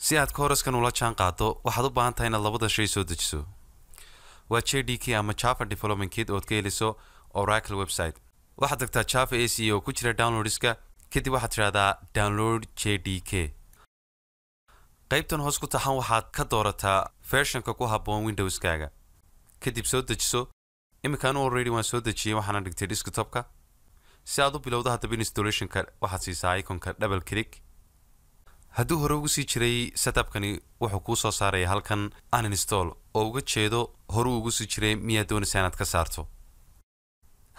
si aad kooraskan ula jaan qaado waxaad u baahan tahay inaad labada shay soo dejiso waa j d k ama java development kit ood ka heliso oracle website waxaad tagtaa java a c e oo ku jira downloadiska kadib waxaad tidhahdaa download j d k qaybtan hoos ku taxan waxaad ka doorataa fershanka ku habboon windowskaaga kadib soo dejiso iminkaan u waan soo dejiyey waxaana dhigtay desktopka si aad u bilowda haddaba installationka waxaad siisaa iconka double click hadduu hore ugu sii jiray setabkani wuxuu kuu soo saaraya halkan aninstol oo uga jeedo horuu ugu sii jiray miyaad doonaysaa inaad ka saarto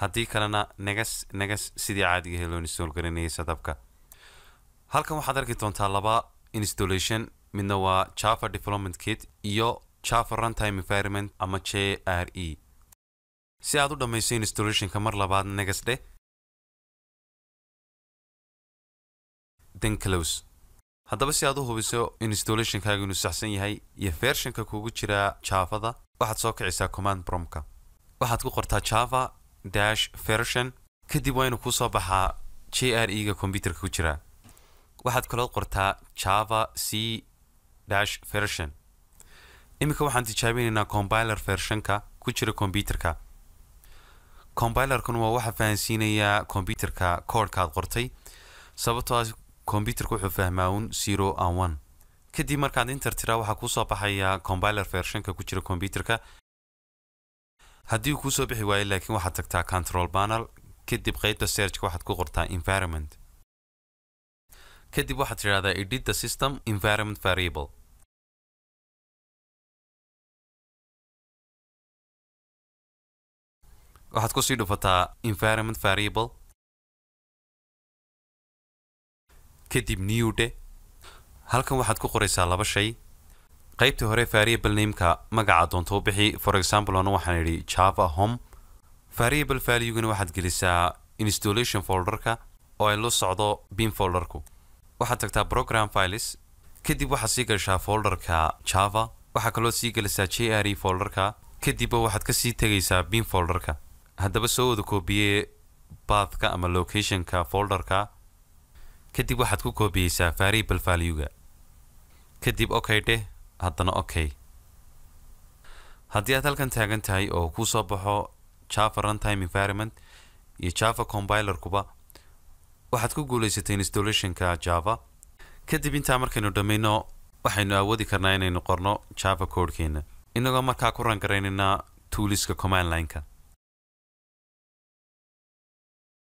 haddii kalena nagas nagas sidii caadigahe loo install garanayay setapka halkan waxaad arki doontaa laba installation midna waa java development kit iyo java runtime environment ama j r e si aad u dhammayso installationka mar labaad nagas dheh then close haddaba si aad u hubiso in installationkaaga inuu saxsan yahay iyo fershanka kugu jira jaafada waxaad soo kicisaa command bromka waxaad ku qortaa java dash version kadib waa inuu kuu soo baxaa j r e ga kombyuterka ku jira waxaad kaloo qortaa java c dash version iminka waxaan tijaabinaynaa combiler vershanka ku jira kombyuterka combilerkan waa waxaa fahansiinayaa kombyuterka koodhka aad qortay sababtoo ah kombyutarka wuxuu fahmaa un zero an one kadib markaad inter tiraa waxaa kuusoo baxaya combiler fershanka ku jira kombyuterka haddii uu kuusoo bixi waayo laakiin waxaad tagtaa control panel kadib qeybta searchka waxaad ku qortaa environment kadib waxaad tidhahdaa editda system environment variable waxaad kusii dhufataa environment variable kadib newde halkan waxaad ku qoraysaa laba shay qaybtii hore variable nameka magaca doonta bixi for example ana waxaan idhi java home variable valuegana waxaad gelisaa installation folderka oo ay la socdo bin folderku waxaad tagtaa program files kadib waxaad sii gashaa folderka java waxaa kaloo sii gelisaa j re folderka kadibba waxaad ka sii tegaysaa bin folderka haddaba soo wada koobiyee baadhka ama locationka folderka kadib waxaad ku koobiyeysaa variable valuega kadib okay dheh haddana okay haddii aad halkan taagan tahay oo kuu soo baxo java runtime environment iyo java combilerkuba waxaad ku guulaysatay installationka java kadib intaa markaynu dhammayno waxaynu awoodi karnaa inaynu qorno java koodhkeenna inagoo markaa ku rangaraynayna tuuliska command ka